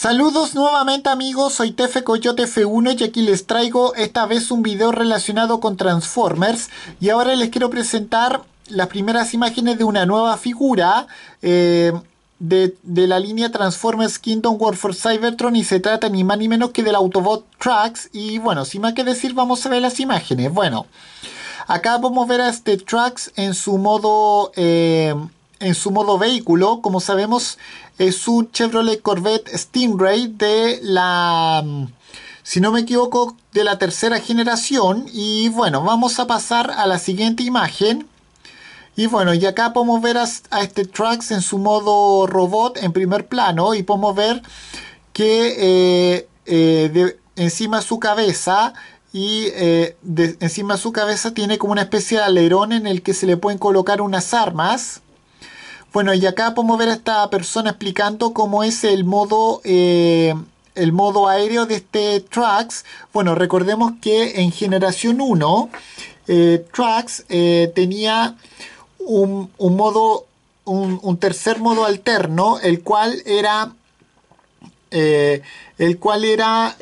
Saludos nuevamente amigos, soy Tefe Coyote F1 y aquí les traigo esta vez un video relacionado con Transformers y ahora les quiero presentar las primeras imágenes de una nueva figura eh, de, la línea Transformers Kingdom War for Cybertron y se trata ni más ni menos que del Autobot Trax y bueno, sin más que decir vamos a ver las imágenes, bueno acá vamos a ver a este Trax en su modo... Eh, en su modo vehículo, como sabemos, es un Chevrolet Corvette Stingray de la, mm, si no me equivoco, de la tercera generación. Y bueno, vamos a pasar a la siguiente imagen. Y bueno, y acá podemos ver a, este Trax en su modo robot en primer plano y podemos ver que eh, eh, encima su cabeza y eh, encima de su cabeza tiene como una especie de alerón en el que se le pueden colocar unas armas. Bueno, y acá podemos ver a esta persona explicando cómo es el modo... Eh, el modo aéreo de este Trax, bueno, recordemos que en generación 1 eh, Trax eh, tenía un, modo, un, un, tercer modo alterno, el cual era, el cual era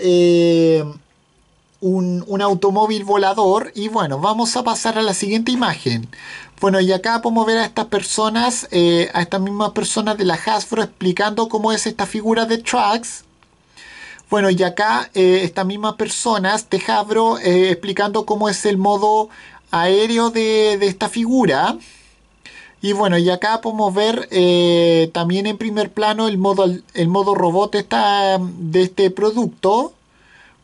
un, automóvil volador. Y bueno, vamos a pasar a la siguiente imagen. Bueno, y acá podemos ver a estas personas, eh, a estas mismas personas de la Hasbro explicando cómo es esta figura de Trax. Bueno, y acá esta eh, estas mismas personas de Hasbro eh, explicando cómo es el modo aéreo de, esta figura. Y bueno, y acá podemos ver también en primer plano el modo, el modo robot de este producto.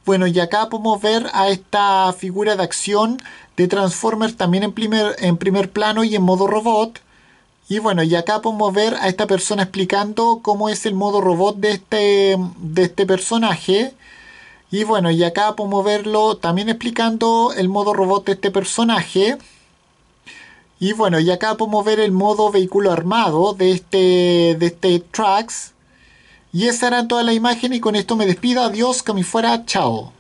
Bueno, y acá podemos ver a esta figura de acción de Transformers también en primer, en primer plano y en modo robot. Y bueno, y acá podemos ver a esta persona explicando cómo es el modo robot de este, de este personaje. Y bueno, y acá podemos verlo también explicando el modo robot de este personaje. Y bueno, y acá podemos ver el modo vehículo armado de este, de este Trax. Y esa era toda la imagen y con esto me despido. Adiós, que me fuera. Chao.